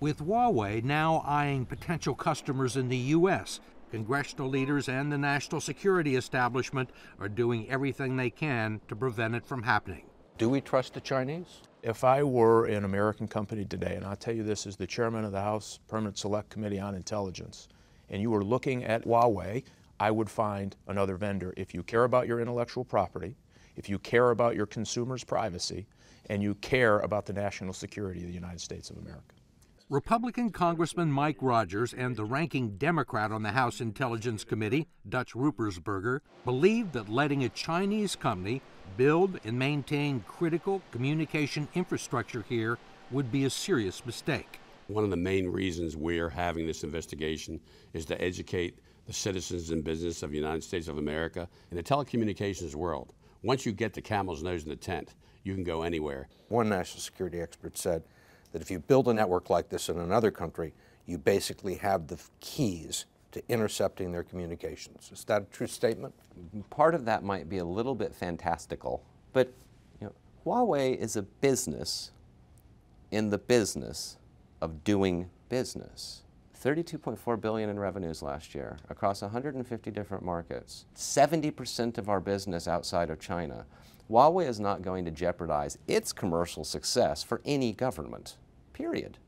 with Huawei now eyeing potential customers in the U.S. Congressional leaders and the national security establishment are doing everything they can to prevent it from happening. Do we trust the Chinese? If I were an American company today, and I'll tell you this as the chairman of the House Permanent Select Committee on Intelligence, and you were looking at Huawei, I would find another vendor. If you care about your intellectual property, if you care about your consumer's privacy, and you care about the national security of the United States of America. Republican Congressman Mike Rogers and the ranking Democrat on the House Intelligence Committee, Dutch Ruppersberger, believe that letting a Chinese company build and maintain critical communication infrastructure here would be a serious mistake. One of the main reasons we're having this investigation is to educate the citizens and business of the United States of America in the telecommunications world. Once you get the camel's nose in the tent, you can go anywhere. One national security expert said that if you build a network like this in another country, you basically have the keys to intercepting their communications. Is that a true statement? Part of that might be a little bit fantastical, but you know, Huawei is a business in the business of doing business. 32.4 billion in revenues last year across 150 different markets. 70% of our business outside of China. Huawei is not going to jeopardize its commercial success for any government. Period.